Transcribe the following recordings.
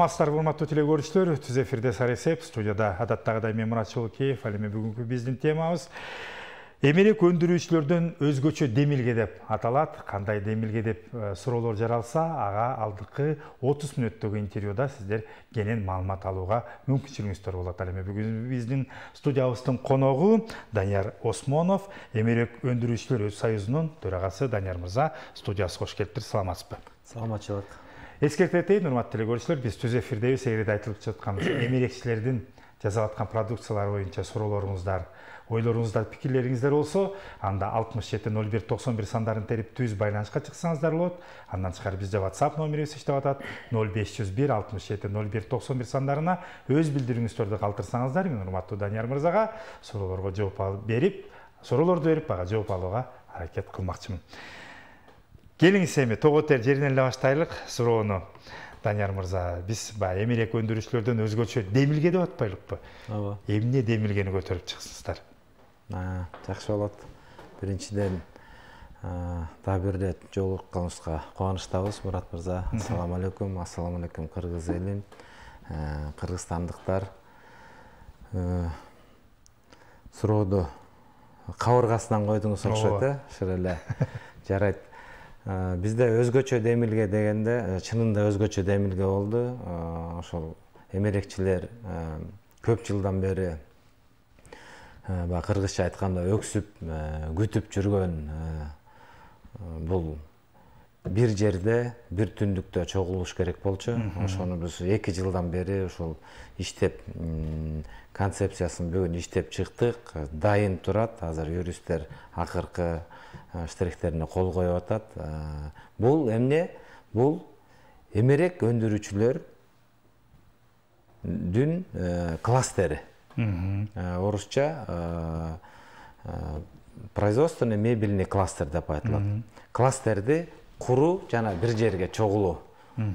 Мастар вурматтуу телегөрүштөр, түз эфирде Саресеп, студияда адаттагыдай мен Мурат Шолкеев, ал эми бүгүнкү биздин темабыз эмерек өндүрүүчүлөрдөн өзгөчө демилге деп аталат. қандай демилге деп э, суроолор жаралса, аға алдықы 30 мүнөттөгү интервьюда сіздер кенен маалымат алуға мүмкүнчүлүгүңүздөр болот. Ал эми біздің биздин қонағы Данияр Осмонов, эмерек өндүрүүчүлөр өз союзунун төрагасы Данияр мырза студиясына кош келиптир. Саламатсызбы? Саламатчылык эскерте кетейин урматтуу теле көрүүчүлөр биз түз эфирдеби сегириде айтылып жаткан эмерекчилердин жасап аткан продукциялары боюнча суроолоруңуздар ойлоруңуздар пикирлериңиздер болсо анда алтымыш жети ноль бир токсон бир сандарын терип түз байланышка чыксаңыздар болот андан тышкары бизде whatsapp номерибиз иштеп атат ноль беш жүз бир алтымыш жети ноль бир токсон бир сандарына өз билдирүүңүздөрдү калтырсаңыздар мен урматтуу данияр мырзага суроолорго жооп берип суроолорду берип ага жооп алууга аракет кылмакчымын келіңіз эми тоготер жеринен эле баштайлык суроону данияр мырза биз баягы эмерек өндүрүүчүлөрдөн өзгөчө демилге деп атпайлыкпы ооба эмне демилгени көтөрүп чыксыңыздар жакшы болот биринчиден дагы бир ирет жолукканыбызга кубанычтабыз мурат мырза ассалам алейкум ассаламу алейкум кыргыз элим кыргызстандыктар сурооду кабыргасынан койдуңуз окшойт э эле жарайт бізде өзгөчө демилге дегенде чынында өзгөчө демилге болду ошол эмерекчилер көп жылдан бери баягы кыргызча айтканда өксүп күтүп жүргөн бул бир жерде бир түндүктө чогулуш керек болчу ошону биз эки жылдан бери ушул иштеп концепциясын бүгүн иштеп чыктык дайын турат азыр юристтер акыркы Э, штрихтерине кол коюп атат э, бул эмне бул эмерек өндүрүүчүлөрдүн э, кластери орусча производственный мебельный кластер деп айтылат кластерди куруу жана бир жерге чогулуу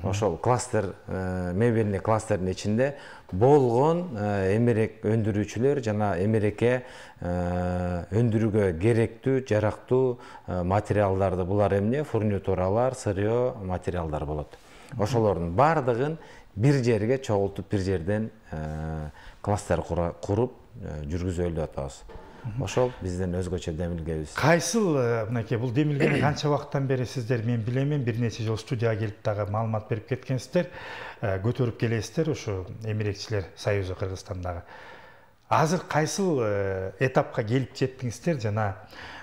ошол кластер э, мебельный кластердин ичинде болгон э, эмерек өндүрүүчүлөр жана эмереке э, өндүрүүгө керектүү жарактуу материалдарды булар эмне фурнитуралар сырье материалдар болот ошолордун баардыгын бир жерге чогултуп бир жерден кластер куруп деп атабыз ошол биздин өзгөчө демилгебиз кайсыл э, мынакей бул демилгени канча убакыттан бери сиздер мен билемин бир нече жолу студияга келип дагы маалымат берип кеткенсиздер э, көтөрүп келесиздер ушу эмерекчилер союзу кыргызстандагы азыр кайсыл э, этапка келип жеттиңиздер жана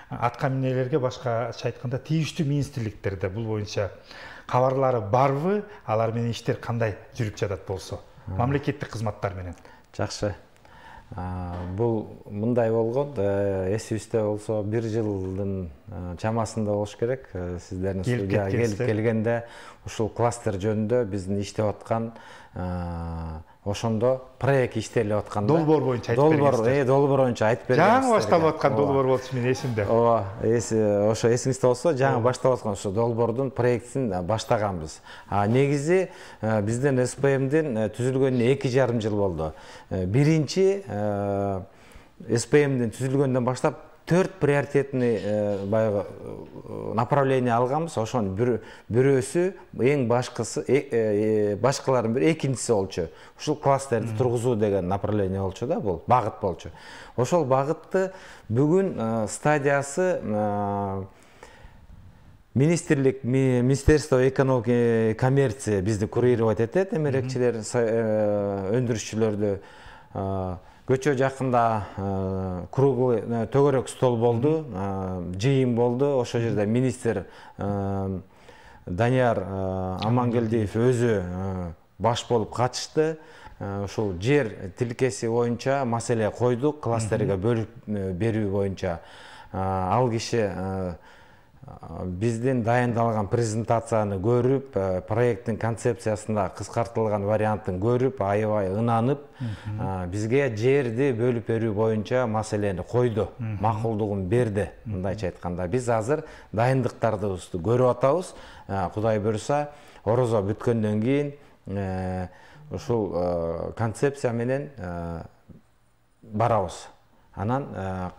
атка минерлерге башкача айтканда тийиштүү министрликтерде бул боюнча кабарлары барбы алар менен иштер кандай жүрүп жатат болсо мамлекеттик кызматтар менен жакшы бул мындай болгон э, эсибизде болсо бир жылдын э, чамасында болуш керек э, сиздердин келип келип келгенде ушул кластер жөнүндө биздин иштеп аткан ошондо проект иштелип атканда долбоор боюнча айтып долбоор э долбоор боюнча айтып берген жаңы башталып аткан долбоор болчу менин эсимде ооба ошо эсиңизде болсо жаңы башталып аткан ошо долбоордун проектин э, баштаганбыз а негизи э, биздин спмдин э, түзүлгөнүнө эки жарым жыл болду биринчи спмдин түзүлгөндөн баштап төрт приоритетный э, баяғы э, направление алғанбыз ошон бір, бирөөсү эң башкысы э, башкалардын бири экинчиси болчу ушул класстерди тургузуу деген направление болчу да бул багыт болчу ошол багытты бүгүн стадиясы министрлик министерство экономики коммерции бизди курировать этет эмерекчилер өндүрүшчүлөрдү өте жақында э, круглый э, төгерек стол болды э, жиын болды ошол жерде министр данияр амангелдиев өзі баш болып қатышты ушул жер тилкеси боюнча маселе койдук кластерге бөлүп берүү боюнча ал киши биздин дайындалган презентацияны көрүп э, проекттин концепциясында кыскартылган вариантын көрүп аябай ынанып э, бизге жерди бөлүп берүү боюнча маселени койду макулдугун берди мындайча айтканда биз азыр дайындыктарыбызды көрүп атабыз э, кудай буюрса орозо бүткөндөн кийин ушул концепция менен барабыз анан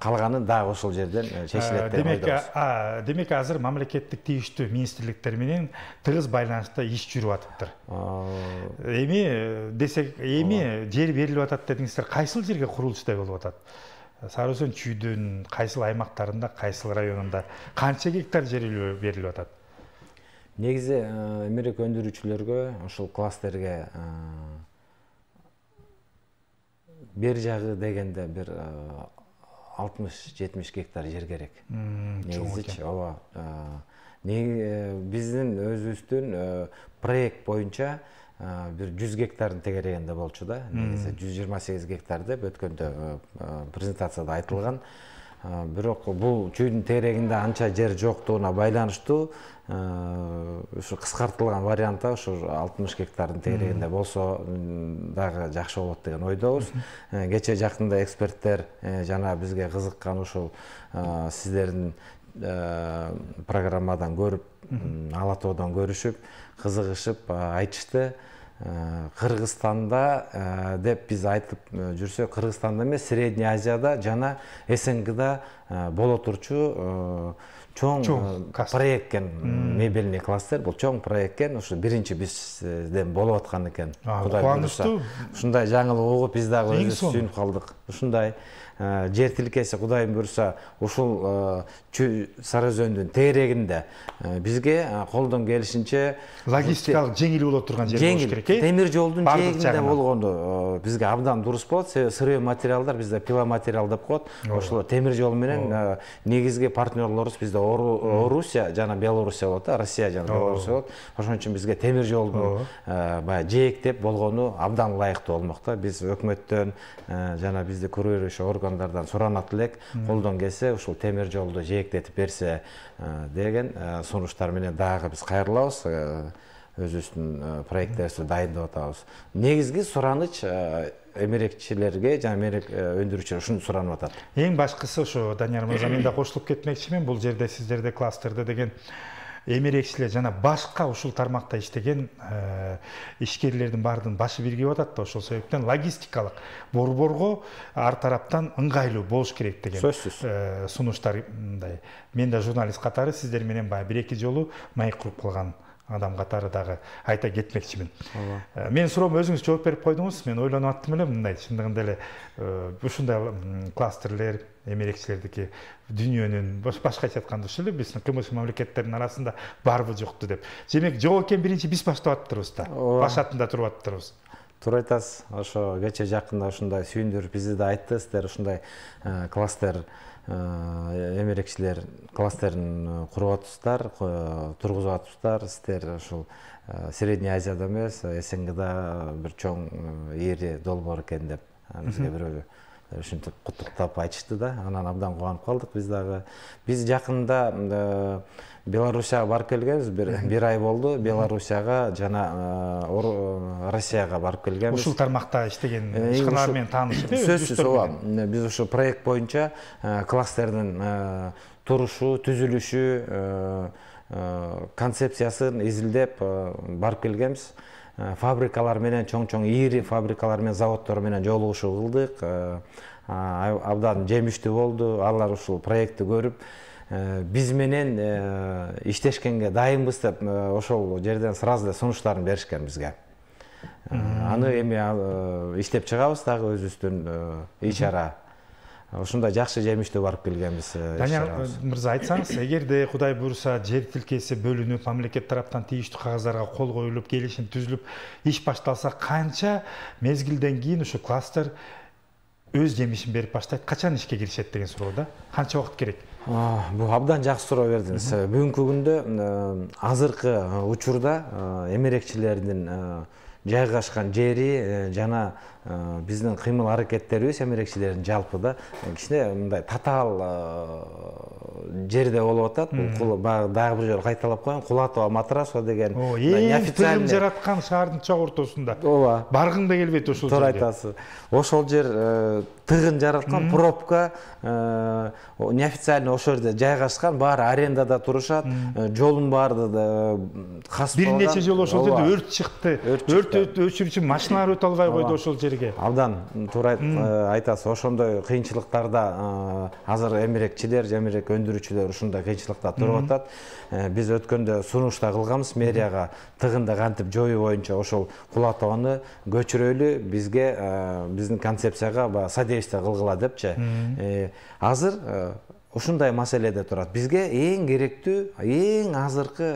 қалғанын э, дагы ошол жерден э, чечилет э, деп демек демек азыр мамлекеттик тийиштүү министрликтер менен тыгыз байланышта иш жүрүп атыптыр эми десек эми жер берилип атат дедиңиздер кайсыл жерге курулуштай болуп атат сары өзөн чүйдүн кайсыл аймактарында кайсыл районунда канча гектар жер берилип атат негизи эмерек өндүрүүчүлөргө ушул кластерге бер жағы дегенде бир алтымыш жетимиш гектар жер керек негизичи ооба биздин өзүбүздүн проект боюнча бир жүз гектардын тегерегинде болчу да негизи жүз жыйырма сегиз гектар деп өткөндө э, презентацияда айтылган бирок бул чүйдүн терегинде анча жер жоктугуна байланыштуу ушу кыскартылган варианта ушу алтымыш гектардын терегинде болсо дагы жакшы болот деген ойдобуз э, кече жакында эксперттер э, жана бизге кызыккан ушул сиздердин э, программадан көрүп ала тоодон көрүшүп кызыгышып айтышты Э, кыргызстанда э, деп биз айтып э, жүрсөк кыргызстанда эмес средний азияда жана снгда боло турчу чоң проект экен мебельный кластер бул чоң проект экен ушу биринчи бизден болуп аткан экен кудай кубанычтуу ушундай жаңылык угуп биз дагы өзүбүз сүйүнүп калдык ушундай жер тилкеси кудайым буюрса ушул сары өзөндүн тегерегинде бизге колдон келишинче логистикалык жеңил боло турган жер жеңил керек темир жолдун жээгинде болгону бизге абдан дурус болот себеби сырье материалдар бизде пиломатериал деп коет ошол темир жол менен негизги партнерлорубуз бизде орусия жана белоруссия болот да россия жана белоруссия болот ошон үчүн бизге темир жолдун баягы жээктеп болгону абдан ылайыктуу болмок да биз өкмөттөн жана бизди көрө орган органдардан суранат элек колдон келсе ушул темир жолду жээктетип берсе э, деген э, сунуштар менен дагы биз кайрылабыз э, өзүбүздүн проекттерибизди дайындап атабыз негизги сураныч эмерекчилерге жана эмерек өндүрүүчүлөр ушуну суранып атат эң башкысы ушу данияр мырза мен да кошулуп кетмекчимин бул жерде сиздерде кластерде деген эмерекчилер жана башка ушул тармакта иштеген э, ишкерлердин баардыгынын башы бирге атат да ошол себептен логистикалык борборго ар тараптан ыңгайлуу болуш керек деген сөзсүз э, сунуштар мындай мен да журналист катары сиздер менен баягы бир эки жолу маек куруп калган адам катары дагы айта кетмекчимин ооба э, менин суроомо өзүңүз жооп берип койдуңуз мен ойлонуп аттым эле мындай чындыгында эле ушундай кластерлер эмерекчилердики дүйнөнүн башкача айтканда ушул эле биздин кмш мамлекеттеринин арасында барбы жокту деп демек жок экен биринчи биз баштап атыптырбыз да баш атында туруп атыптырбыз туура айтасыз ошо кечээ жакында ушундай сүйүндүрүп бизди да айтты сиздер ушундай э, кластер э, эмерекчилер кластерин э, куруп атыпсыздар тургузуп атыпсыздар силер ушул средний азияда эмес снгда бир чоң ири долбоор экен деп бизге бирөө ушинтип куттуктап айтышты да анан абдан кубанып калдык биз дагы биз жакында ә, белоруссияга барып келгенбиз бир ай болду белоруссияга жана россияга барып келгенбиз ушул тармакта иштеген ишканалар ә, менен таанышып сөзсүз ооба биз ушу проект боюнча кластердин турушу түзүлүшү концепциясын изилдеп барып келгенбиз Э, фабрикалар менен чоң чоң ири фабрикалар менен заводдор менен жолугушуу кылдык э, абдан жемиштүү болду алар ушул проектти көрүп э, биз менен иштешкенге дайынбыз деп ошол жерден сразу эле сунуштарын беришкен бизге аны эми иштеп чыгабыз дагы өзүбүздүн ич ара ушундай жакшы жемиштүү барып келгенбиз э, данияр э, мырза айтсаңыз эгерде кудай буюрса жер тилкеси бөлүнүп мамлекет тараптан тийиштүү кагаздарга кол коюлуп келишим түзүлүп иш башталса канча мезгилден кийин ушу кластер өз жемишин берип баштайт качан ишке киришет деген суроо да канча убакыт керек бул абдан жакшы суроо бердиңиз э, бүгүнкү күндө азыркы учурда эмерекчилердин жайгашкан жери жана біздің қимыл әмерекшілердің жалпы да кичине мындай татаал э, жерде болуп атат бул баягы дагы бир жолу кайталап коеюн кулатова матрасова деген эң тыгын жараткан шаардын чок ортосунда ооба баргың да келбейт ошол жерге туура айтасыз ошол жер э, тыгын жараткан пробка э, неофициально ошол жерде жайгашкан баары арендада турушат жолдун баары да бир нече жолу ошол жерде өрт чыкты өрт өчүрүүчү машиналар өтө албай койду ошол жер кісілерге абдан туура э, айтасыз ошондой кыйынчылыктарда э, азыр эмерекчилер эмерек өндүрүүчүлөр ушундай кыйынчылыкта туруп атат э, биз өткөндө сунуш да кылганбыз мэрияга тыгынды кантип жоюу боюнча ошол кула тоону көчүрөлү бизге биздин концепцияга баягы содействие кылгыла депчи азыр ушундай маселеде турат бизге эң керектүү эң азыркы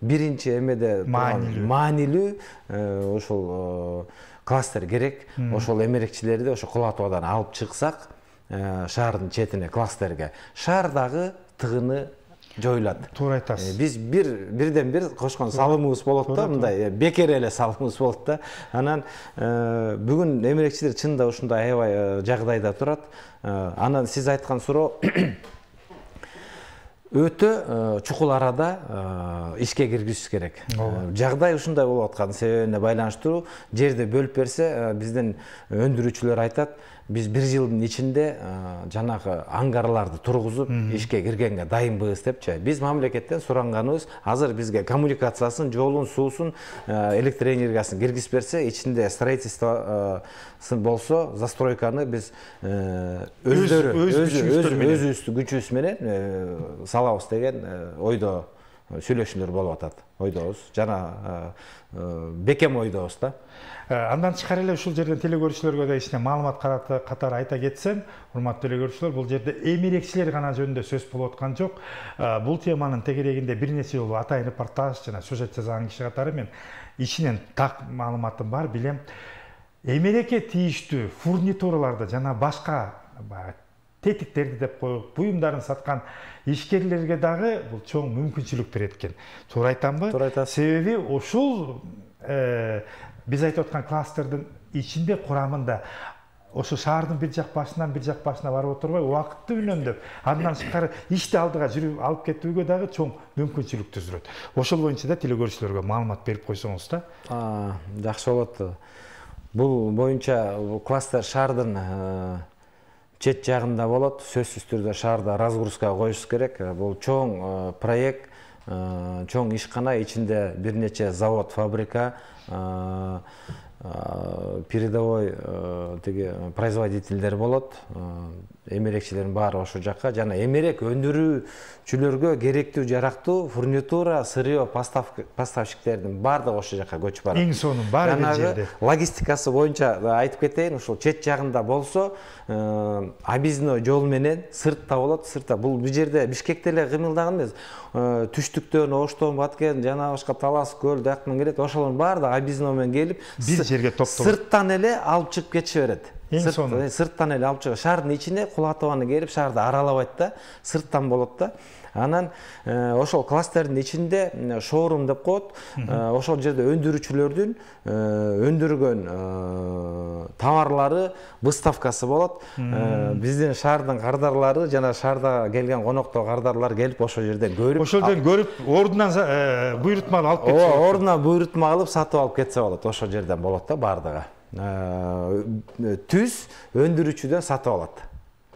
биринчи эмеде маанилүү маанилүү ушул кластер керек ошол эмерекчилерди ошо кулатовадан алып чыксак э, шаардын четине кластерге шаардагы тыгыны жоюлат туура айтасыз э, биз бир бирден бир кошкон салымыбыз болот да мындай э, бекер эле салымыбыз болот да анан бүгүн эмерекчилер чынында ушундай аябай жагдайда турат анан сиз айткан суроо өтө э, чұқыл арада э, ишке киргизиш керек э, жагдай ушундай болуп аткан себебине байланыштуу жерди бөлүп берсе биздин өндүрүүчүлөр айтат биз бир жылдың ичинде жанагы ангарларды тургузуп ишке кіргенге дайынбыз депчи біз мамлекеттен суранганыбыз азыр бизге коммуникациясын жолун суусун энергиясын киргизип берсе ичинде строительство болсо застройканы биз өздөрү өз күчүбүз менен салабыз деген ойдо сүйлөшүүлөр болуп атат ойдобуз жана бекем ойдобуз да андан тышкары эле ушул жерден телекөрүүчүлөргө да кичине маалымат катары айта кетсем урматтуу теле көрүүчүлөр бул жерде эмерекчилер гана жөнүндө сөз болуп аткан жок бул теманын тегерегинде бир нече жолу атайын репортаж жана сюжет жасаган киши катары мен ичинен так маалыматым бар билем эмерекке тийиштүү фурнитураларды жана башка баягы тетиктерди деп қойық буюмдарын саткан ишкерлерге дагы бул чоң мүмкүнчүлүк берет экен туура айтамбы туура айтасыз себеби ушул э, биз айтып аткан кластердин ичинде курамында ошо шаардын бир жак башынан бир жак башына барып отурбай убакытты үнөмдөп андан тышкары ишти алдыга жүрүп алып кетүүгө дагы чоң мүмкүнчүлүк түзүлөт ошол боюнча да телекөрүүчүлөргө маалымат берип койсоңуз да жакшы болот бул боюнча кластер шаардын э, чет жағында болот сөзсүз түрдө шаарда разгрузка коюш керек э, бул чоң э, проект э, чоң ишкана ичинде бир нече завод фабрика передовой тиги производительдер болот эмерекчилердин баары ошол жака жана эмерек өндүрүүчүлөргө керектүү жарактуу фурнитура сырье поставщиктердин баардыгы ошол жака көчүп барат эң сонун баары бир жерде логистикасы боюнча айтып кетейин ушул чет жагында болсо объездной жол менен сыртта болот сыртта бул бул жерде бишкекте эле кыймылдаган эмес түштүктөн оштон баткен жана башка талас көл даяктан келет ошолордун баардыгы объездной менен келип бир жерге топтолот сырттан эле алып чыгып кетише берет ең соңы э, сырттан эле алып шаардын шардың ішіне құлатыбаны келіп шаарды аралабайды да сырттан болот да анан э, ошол кластердин ичинде шоурум деп коет э, ошол жерде өндүрүүчүлөрдүн өндүргөн товарлары выставкасы болот биздин шаардын кардарлары жана шаарда келген коноктор кардарлар келип ошол жерден көрүп ошол жерден көрүп ордунан буйрутма алып кетсе ордунан буйрутма алып сатып алып кетсе болот ошол жерден болот да баардыгы түз өндүрүүчүдөн сатып алат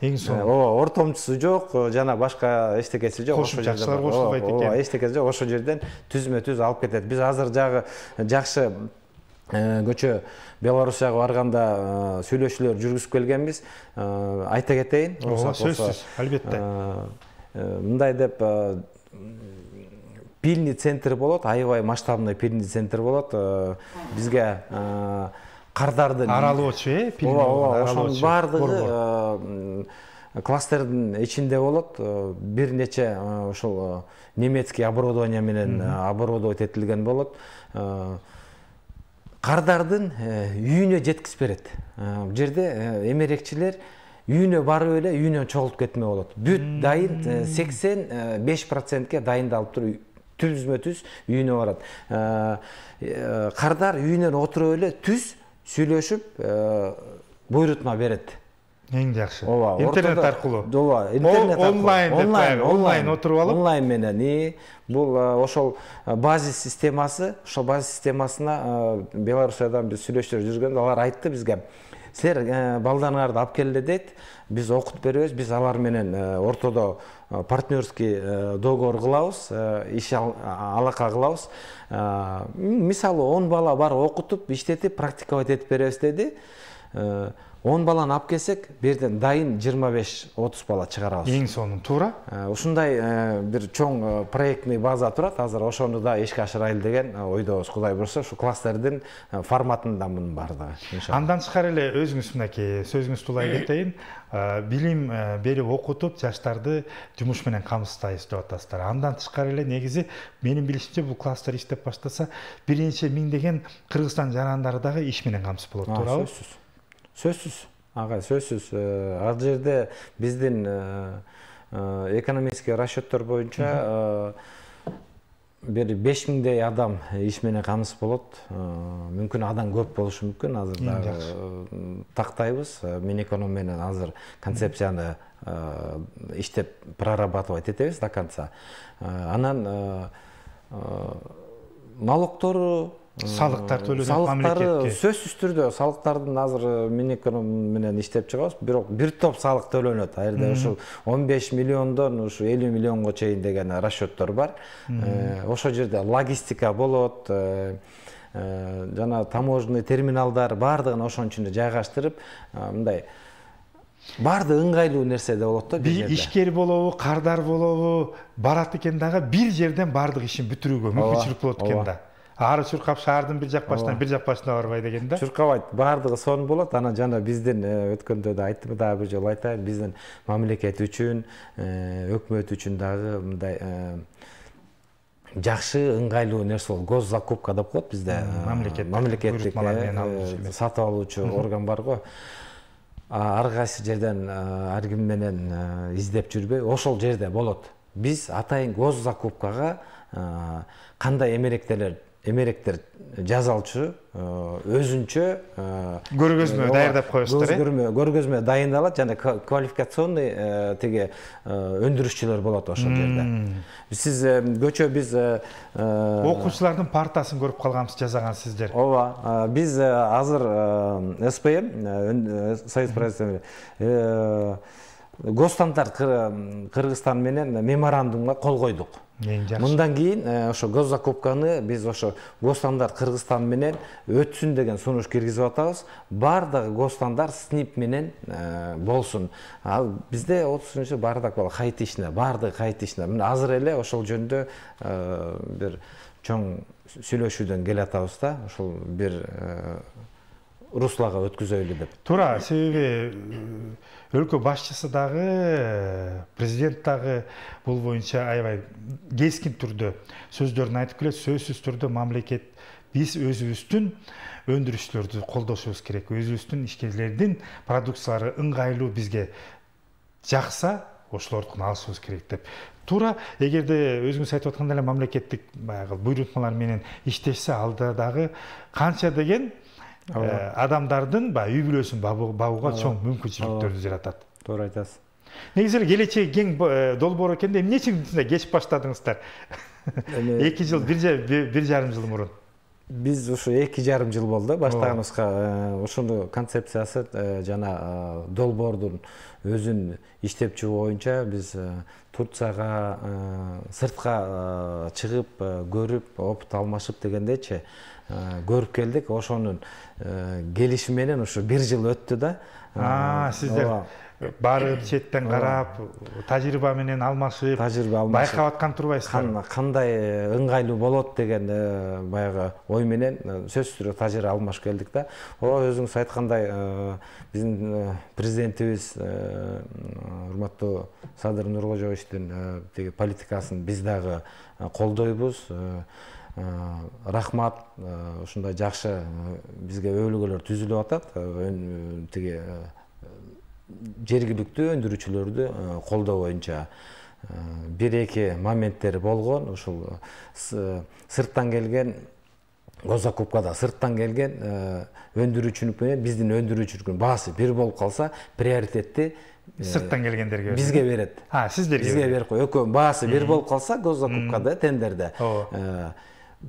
эң сонун ооба ортомчусу жок жана башка эчтекеси жок кошуп жакшылар кошулбайт экен ооба эчтекеси жок ошол жерден түзмө түз алып кетет биз азыр жагы жакшы көчө белоруссияга барганда сүйлөшүүлөр жүргүзүп келгенбиз айта кетейин ооба сөзсүз албетте мындай деп пильный центр болот аябай масштабный пильный центр болот бизге қардарды аралы очу э ооба ошонун баардыгы кластердин ичинде болот э, бир нече ушул э, э, немецкий оборудование менен оборудовать этилген болот кардардын үйүнө жеткизип берет бул жерде эмерекчилер үйүнө барып эле үйүнөн чогултуп кетме болот бүт дайын сексен беш процентке дайындалып туруп түзмө түз үйүнө барат кардар үйүнөн отуруп эле түз сүйлөшүп э, буйрутма берет эң жакшы ооба интернет аркылуу ооба интернет онлайн онлайн онлайн отуруп алып онлайн менен и бул э, ошол э, базис системасы ошол базис системасына беларусиядан биз сүйлөшүп жүргөндө алар айтты бизге силер э, балдарыңарды алып келді дейді біз окутуп беребиз біз алар менен э, ортодо э, партнерский договор кылабыз иш алака кылабыз мисалы он бала бар оқытып иштетип практиковать этип беребиз деди он баланы алып келсек берден дайын 25-30 бала чыгарабыз ең соңы тура ә, ушундай ә, бир чоң ә, проектный база турат азыр ошону да ишке ашырайлы деген ойдобуз кудай буюрса ушу кластердин форматында мунун баардыгы андан тышкары эле өзүңүз мынакей сөзүңүздү улай кетейин билим берип окутуп жаштарды жумуш менен камсыздайбыз деп атасыздар андан тышкары эле негизи менин билишимче бул кластер иштеп баштаса бир нече миңдеген кыргызстан жарандары дагы иш менен камсыз болот туурабы сөзсүз сөзсіз аға сөзсіз ал жерде біздің экономический расчеттер бойынша бір беш миңдей адам иш менен камсыз болот мүмкүн адам көп болушу мүмкін, азыр дагы тактайбыз минэконом менен азыр концепцияны иштеп прорабатывать этебиз до конца анан налогтору салықтар э, төлөдү мамлекетке сөзсүз түрдө салыктардын азыр миникрм менен иштеп чыгабыз бирок бир топ салык төлөнөт ал жерде ушул он беш миллиондон ушу элүү миллионго чейин деген расчеттор бар э, ошол жерде логистика болот э, жана таможенный терминалдар баардыгын ошонун ичинде жайгаштырып мындай баардыгы ыңгайлуу нерседе болот да бир ишкер болобу кардар болобу барат экен дагы бир жерден баардык ишин бүтүрүүгө мүмкүнчүлүк болот экен да ары чуркап шаардын бир жак башынан бир жак башына барбай деген да чуркабайт баардыгы сонун болот анан жана биздин э, өткөндө да айттым дагы бир жолу айтайын биздин мамлекет үчүн э, өкмөт үчүн дагы мындай э, жакшы ыңгайлуу нерсе бол гос закупка деп коет бизде мамлекеттик мамлекеттик сатып алуучу орган бар го ар кайсы жерден ар ким менен издеп жүрбөй ошол жерде болот биз атайын гос закупкага кандай эмеректелер эмеректер жазалчу өзүнчө көргөзмө даярдап коесуздар э көргөзмө дайындалат жана квалификационный тиги өндүрүшчүлөр болот ошол жерде сиз көчө биз окуучулардын партасын көрүп калганбыз жасаган сиздер ооба биз азыр спм союз правительства госстандарт кыргызстан менен меморандумга кол койдук мындан кийин ошо госзакупканы биз ошо гостандар кыргызстан менен өтсүн деген сунуш киргизип атабыз баардыгы гостандар снип менен болсун ал бизде отузунчу бардак бала хаитичный баардыгы хаитичный мына азыр эле ошол жөнүндө бир чоң сүйлөшүүдөн келатабыз да ушул бир руслага өткүзөйлү деп туура себеби өлкө башчысы дагы президент дагы бул боюнча аябай кескин түрдө сөздөрүн айтып келет сөзсүз түрдө мамлекет биз өзүбүздүн өндүрүшчүлөрдү колдошубуз керек өзүбүздүн ишкерлердин продукциялары ыңгайлуу бизге жакса ошолордукун алышыбыз керек деп туура эгерде өзүңүз айтып аткандай эле мамлекеттик баягы буйрутмалар менен иштешсе алда дагы канча деген адамдардын баягы үй бүлөсүн багууга чоң мүмкүнчүлүктөрдү жаратат туура айтасыз негизи эле келечеги кең долбоор экен да эмне үчүн мындай кеч баштадыңыздар эки жыл бир жарым жыл мурун биз ушу эки жарым жыл болду баштаганыбызга ушуну концепциясы жана долбоордун өзүн иштеп чыгуу боюнча биз турцияга э, сыртқа э, чыгып э, көріп опыт алмашып дегенде көрүп келдик ошонун келиши менен ушу бир жыл өттү да сиздер барып четтен карап тажрыйба менен алмашып тажрыйба алмашып байкап аткан турбайсызбы кандай э, ыңгайлуу болот деген э, баягы ой менен э, сөзсүз түрдө тажрыйба алмашып келдик да ооба өзүңүз айткандай биздин президентибиз урматтуу садыр нуркожоевичтин тиги политикасын биз дагы колдойбуз рахмат ушундай жакшы бизге өбөлгөлөр түзүлүп атат тиги жергиликтүү өндүрүүчүлөрдү колдоо боюнча бир эки моменттер болгон ушул сырттан келген госзакупка да сырттан келген өндүрүүчүнүк менен биздин өндүрүүчүлүктүн баасы бир болуп калса приоритетти сырттан келгендерге бизге берет а сиздерге бизге берип коет экөөнүн баасы бир болуп калса госзакупкада тендерде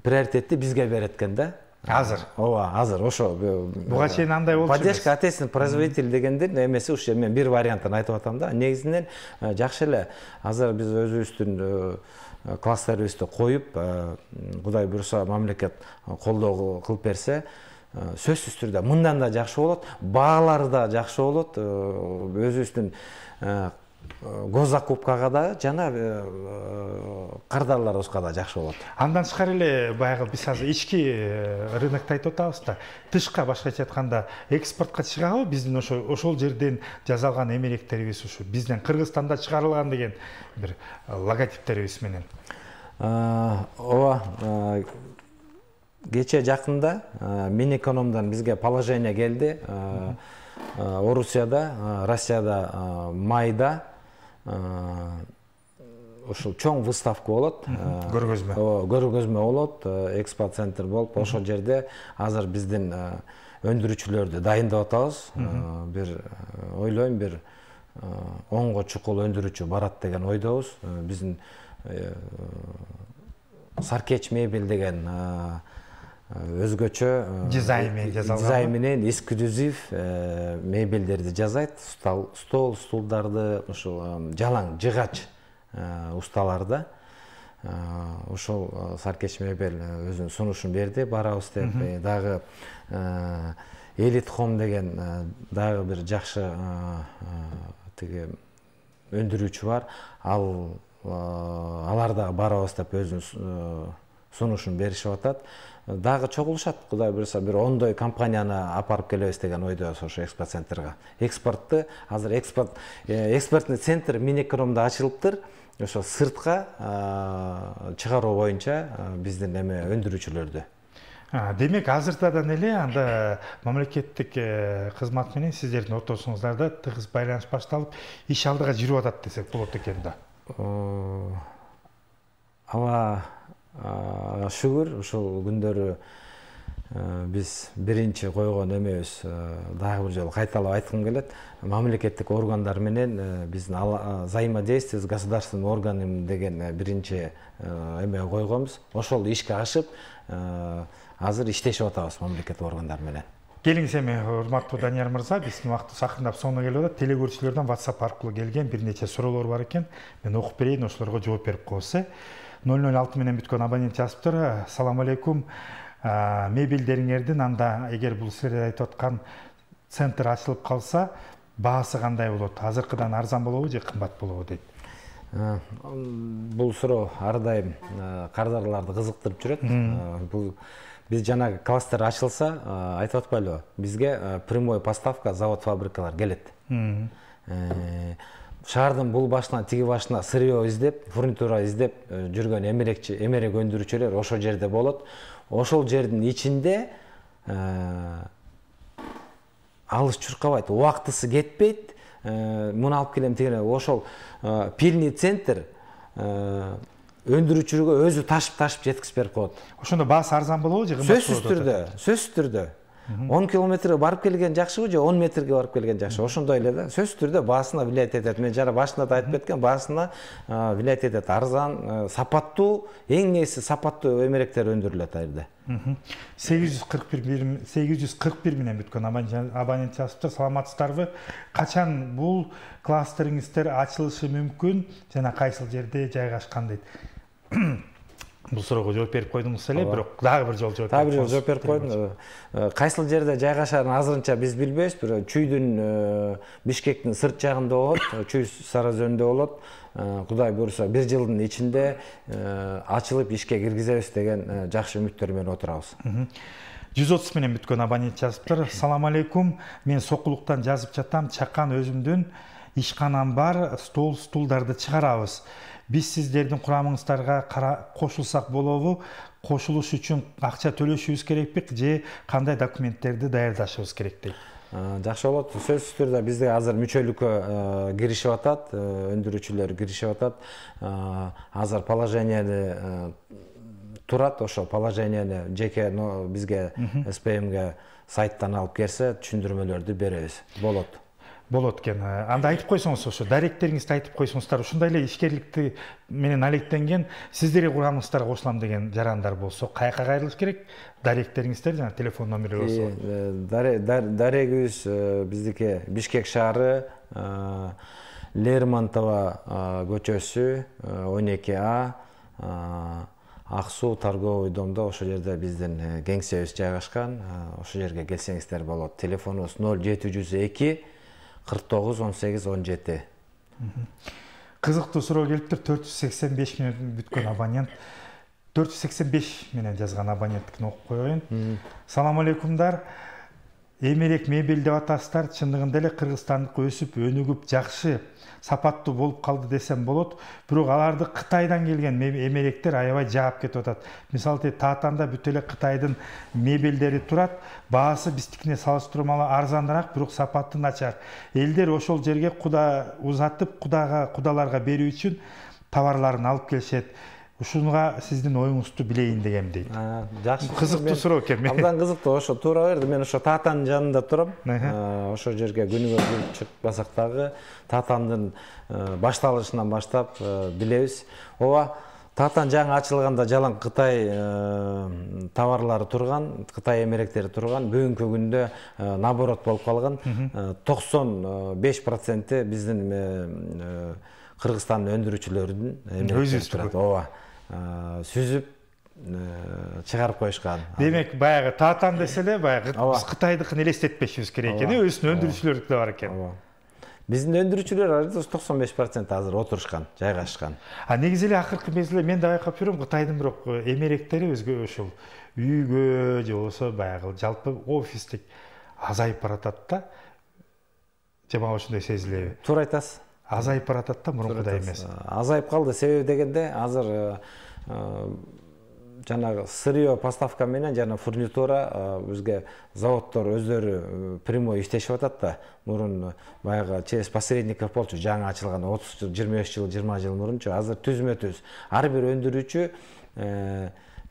приоритетти бизге берет экен да азыр ооба азыр ошо буга чейин андай болчу поддержка отечественный производитель дегендер эмеси ушу мен бир вариантын айтып атам да негизинен жакшы эле азыр биз өзүбүздүн класстарыбызды коюп кудай буюрса мамлекет колдоо кылып берсе сөзсүз түрдө мындан да жакшы болот баалары да жакшы болот өзүбүздүн Э, госзакупкага да жана э, э, кардарларыбызга да жакшы болот андан тышкары эле баягы биз азыр ички рынокту айтып атабыз да тышка башкача айтканда экспортко чыгабы биздин ошо ошол жерден жасалган эмеректерибиз ушу биздин кыргызстанда чыгарылган деген бир логотиптерибиз менен ооба кече жакында минэкономдон бизге положение келди орусияда россияда майда Э, ушул чоң выставка болот э, көргөзмө ооба көргөзмө болот э, экспо центр болуп ошол жерде азыр биздин өндүрүүчүлөрдү дайындап атабыз бир ойлойм бир онго чукул өндүрүүчү барат деген ойдобуз биздин саркеч мебель деген өзгөчө дизайнмен жасалган менен эксклюзив мебелдерди жасайт стол стулдарды ушул жалаң жыгач усталар да ушул саркеч мебель өзүнүн сунушун берди барабыз деп дагы элит хом деген дагы бир жакшы тиги өндүрүүчү бар ал алар дагы барабыз деп өзүнүн сунушун беришип атат дагы чогулушат кудай буюрса бир ондой компанияны алып барып келебиз деген ойдобуз ошо экспо центрга экспортту азыр экспорт э, экспортный центр минэкономдо ачылыптыр ошо сыртка э, чыгаруу боюнча э, биздин эме өндүрүүчүлөрдү демек азыртадан эле анда мамлекеттик кызмат менен сиздердин ортосуңуздарда тыгыз байланыш башталып иш алдыга жүрүп атат десек болот экен да ооба шүгүр ошол күндөрү э, биз биринчи койгон эмебиз э, дагы бир жолу кайталап айткым келет мамлекеттик органдар менен э, биздин взаимодействие с государственным органом деген биринчи эме койгонбуз ошол ишке ашып азыр иштешип атабыз мамлекеттик органдар менен келиңиз эми урматтуу данияр мырза биздин убактыбыз акырындап соңуна келип атат телекөрүүчүлөрдөн whatsapp аркылуу келген бир нече суроолор бар экен мен окуп берейин ошолорго жооп берип коебуз э 006 менен бүткөн абонент жазыптыр салам алейкум мебелдериңердин анда эгер бул силер айтып аткан центр ачылып калса баасы кандай болот азыркыдан арзан болобу же кымбат болобу дейт бул суроо ар дайым кардарларды кызыктырып жүрөт бул биз жанагы кластер ачылса айтып атпайлыбы бизге прямой поставка завод фабрикалар келет э, шаардын бул башынан тиги башына сырье издеп фурнитура издеп э, жүргөн эмерекчи эмерек өндүрүүчүлөр ошол жерде болот ошол жердин ичинде э, алыс чуркабайт убактысы кетпейт э, муну алып келем деген ошол пильный центр өндүрүүчүлөргө өзү ташып ташып жеткизип берип коет ошондо баасы арзан болобу же кымбат сөзсүз түрдө сөзсүз түрдө он километрге барып келген жакшыбы же он метрге барып келген жакшы ошондой эле да сөзсүз түрдө баасына влиять этет мен жана башында да айтып кеткем баасына влиять этет арзан сапаттуу эң негизгиси сапаттуу эмеректер өндүрүлөт ал жерде сегиз жүз кырк бир сегиз жүз кырк бир менен бүткөн абонент жазыптыр саламатсыздарбы качан бул кластериңиздер ачылышы мүмкүн жана кайсыл жерде жайгашкан дейт бұл сұрауға жауап беріп қойдыңыз сәлем бірақ тағы бір жол жауап тағы бір жол жауап беріп қойдым қайсыл жерде жайгашарын азырынча биз билбейбиз бирок чүйдүн бишкектин сырт жағында болот чүй сары болады болот кудай буюрса бир жылдын ичинде ачылып ишке киргизебиз деген жақсы үміттермен менен отурабыз жүз отуз менен бүткөн абонент жазыптыр салам алейкум мен сокулуктан жазып жатам чакан өзүмдүн ишканам бар стол стулдарды чыгарабыз биз сиздердин қосылсақ кошулсак болобу кошулуш үчүн акча төлөшүбүз керекпи же кандай документтерди даярдашыбыз керек дейт жакшы болот сөзсүз түрдө бизде азыр мүчөлүккө киришип атат өндүрүүчүлөр киришип атат азыр положениеде турат ошо положенияны жеке бизге спмге сайттан алып келсе түшүндүрмөлөрдү беребиз болот болот экен э, анда айтып койсоңуз ошо даректериңизди айтып койсоңуздар ушундай эле ишкерликти менен алектенген сиздер курамыңыздарга кошулам деген жарандар болсо каяка кайрылыш керек даректериңиздер жана телефон номери болсо э, э, дарегибиз биздики бишкек шаары лермонтова көчөсү он эки а суу торговый домдо ошол жерде биздин кеңсебиз жайгашкан ошол жерге келсеңиздер болот телефонубуз ноль жети жүз эки 49-18-17. Қызықты сұрау келіп 485 менен бүткөн абонент. 485 менен жазған абоненттікін оқып қояйын. Салам алейкумдар эмерек мебель деп атасыздар чындыгында эле кыргызстандык өсүп өнүгүп жакшы сапаттуу болуп калды десем болот бирок аларды кытайдан келген эмеректер аябай жаап кетип атат мисалы таатанда бүт эле кытайдын мебелдери турат баасы биздикине салыштырмалуу арзаныраак бирок сапаты начар элдер ошол жерге куда узатып кудага кудаларга берүү үчүн товарларын алып келишет ушуга сиздин оюңузду билейин дегем дейт жакшы кызыктуу суроо экен абдан кызыктуу ошо туура берди мен ошо таатанын жанында турам ошол жерге күнүгө кирип чыкпасак дагы таатандын башталышынан баштап билебиз ооба татан жаңы ачылганда жалаң кытай товарлары турган кытай эмеректери турган бүгүнкү күндө наоборот болуп калган токсон беш проценти биздин кыргызстандын өндүрүүчүлөрүнүн өзүбүз ооба сүзүп э, чыгарып коюшкан демек баягы татан десе эле баягы биз кытайдыкын элестетпешибиз керек экен э өзүбүздүн өндүрүүчүлөрдүкү да бар экен ооба биздин өндүрүүчүлөр токсон беш процент азыр отурушкан жайгашкан а негизи эле акыркы мезгилде мен да байкап жүрөм кытайдын бирок э, эмеректери з ушул үйгө же болбосо баягы жалпы офистик азайып баратат да же мага ошондой сезилеби туура айтасыз азайып бара жатады да бұрынғыдай емес азайып қалды себебі дегенде азыр э, э, жаңағы сырье поставка менен жана фурнитура бизге э, заводтор өздөрү прямой иштешип атат да мурун баягы через посредников болчу жаңы ачылган отуз жыл жыйырма беш жыл жыйырма жыл мурунчу азыр түзмө түз ар бир өндүрүүчү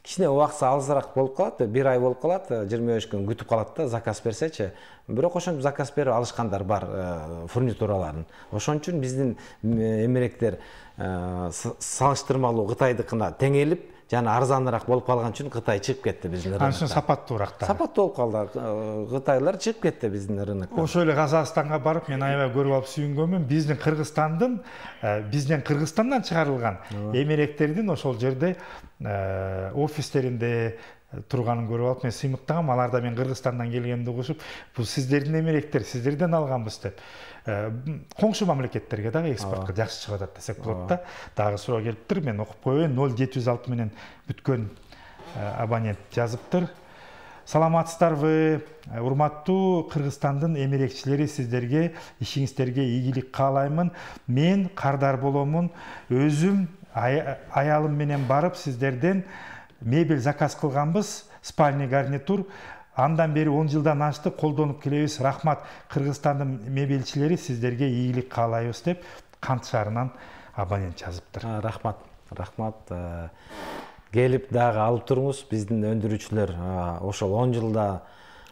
кішкене уақытысы алысырақ болып қалады э, бір ай болып қалады э, жиырма беш күн күтіп қалады да заказ берсечи бирок ошентип заказ берип алышкандар бар э, фурнитураларын ошон үчүн биздин эмеректер салыштырмалуу кытайдыкына теңелип жана арзаныраак болуп калган үчүн кытай чыгып кетти биздин рынокко аны үчүн сапаттуураак да сапаттуу болуп калды кытайлар чыгып кетти биздин рыноктон ошол эле казакстанга барып мен аябай көрүп алып сүйүнгөнмүн биздин кыргызстандын бизден кыргызстандан чыгарылган эмеректердин ошол жерде офистеринде тұрғанын көріп алып мен алар аларда мен қырғызстаннан келгенімді қосып бұл сіздердің эмеректер сіздерден алғанбыз деп «Ә, қоңшы мамлекеттерге дағы экспортқа жақсы шығып жатады десек болады да дағы сұрау келіп тұр мен оқып қояйын нөл жеті жүз алты менен бүткөн ә, абонент жазыптыр саламатсыздарбы ә, урматтуу кыргызстандын эмерекчилери сиздерге ишиңиздерге ийгилик каалаймын мен кардар боломун өзүм аялым менен барып сиздерден мебель заказ қылғанбыз спальный гарнитур андан бері 10 жылдан ашты қолданып келебиз рахмат кыргызстандын мебельшілері сіздерге ийгилик каалайбыз деп кант шаарынан абонент жазыптыр рахмат рахмат э, келип дагы алып туруңуз биздин өндүрүүчүлөр ошол он жылда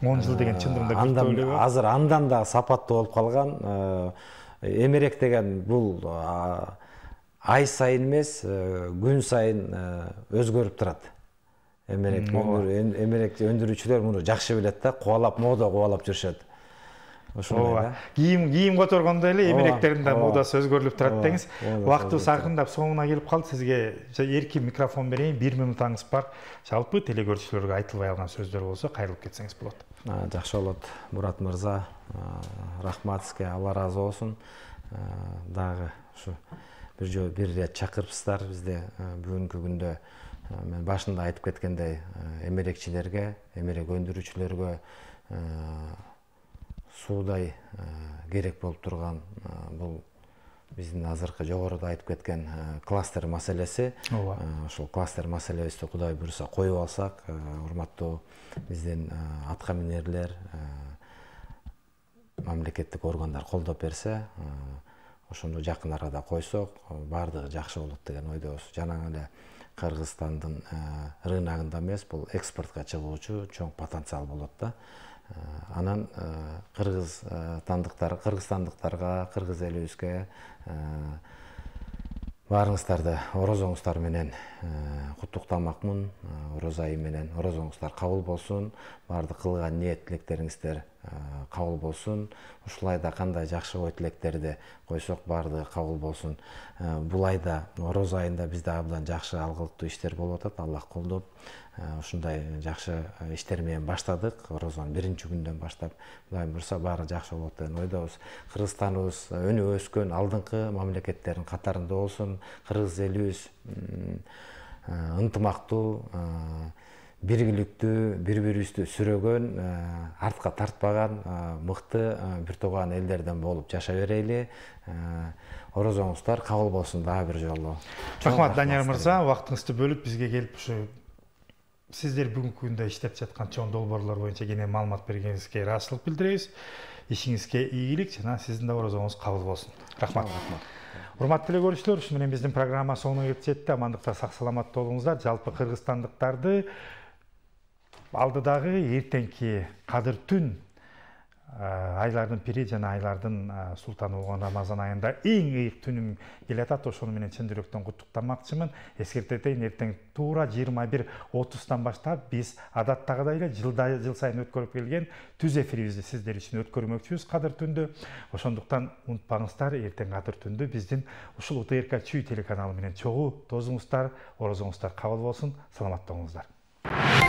он жыл деген чындыгында э, андан азыр андан дагы сапаттуу болуп калган э, эмерек деген бул ай сайын эмес күн сайын өзгөрүп турат эмерек эмерек өндүрүүчүлөр муну жакшы билет да кубалап мода кубалап жүрүшөт ошондой ооба кийим кийим которгондо эле эмеректердин да модасы өзгөрүлүп турат деңиз убактыбыз акырындап соңуна келип калды сизге эркин микрофон берейин бир минутаңыз бар жалпы телекөрүүчүлөргө айтылбай алган сөздөр болсо кайрылып кетсеңиз болот жакшы болот мурат мырза рахмат сизге алла ыраазы болсун дагы ушу бир жолу бир ирет чакырыпсыздар бизди бүгүнкү күндө Э, мен башында айтып кеткендей э, эмерекчилерге эмерек өндүрүүчүлөргө э, суудай керек болуп турган бул биздин азыркы жогоруда айтып кеткен кластер маселеси ооба ошол кластер маселебизди кудай буюрса коюп алсак урматтуу биздин атка минерлер мамлекеттик органдар колдоп берсе ошону жакын арада койсок баардыгы жакшы болот деген ойдобуз жана эле кыргызстандын э, рыногунда эмес бул экспортко чыгуучу чоң потенциал болот да э, анан э, кыргызстандыктар кыргызстандыктарга кыргыз элибизге баарыңыздарды орозоңуздар менен куттуктамакмын орозо айы менен орозоңуздар кабыл болсун баардык кылган ниет тилектериңиздер Э, кабыл болсун ушул айда кандай жакшы ой тилектерди койсок баардыгы кабыл болсун э, бул айда орозо айында бизде абдан жакшы алгылыктуу иштер болуп атат аллах колдоп э, ушундай жакшы иштер менен баштадык орозонун биринчи күнүнөн баштап кудай буюрса баары жакшы болот деген ойдобуз кыргызстаныбыз өнүп өскөн алдыңкы мамлекеттердин катарында болсун кыргыз элибиз ынтымактуу биргиликтүү бири бирибизди сүрөгөн э, артка тартпаган э, мыкты э, бир тууган элдерден болуп жаша берели орозоңуздар кабыл болсун дагы бир жолу рахмат данияр мырза убактыңызды бөлүп бизге келип ушу сиздер бүгүнкү күндө иштеп жаткан чоң долбоорлор боюнча кенен маалымат бергениңизге ыраазычылык билдиребиз ишиңизге ийгилик жана сиздин да орозоңуз кабыл болсун рахмат рахмат урматтуу эле көрүүчүлөр ушу менен биздин программа соңуна келип жетти амандыкта сак саламатта болуңуздар жалпы кыргызстандыктарды алдыдағы ертеңке қадір түн айлардың пири жана айлардын султаны болгон рамазан айында эң ыйык түнүм келатат ошону менен чын жүрөктөн куттуктамакчымын эскерте кетейин эртең туура жыйырма бир отуздан баштап биз адаттагыдай эле жылда жыл сайын өткөрүп келген түз эфирибизди сиздер үчүн өткөрмөкчүбүз кадыр түндө ошондуктан унутпаңыздар эртең кадыр түндү биздин ушул утрк чүй телеканалы менен чогуу тосуңуздар орозоңуздар кабыл болсун саламатта болуңуздар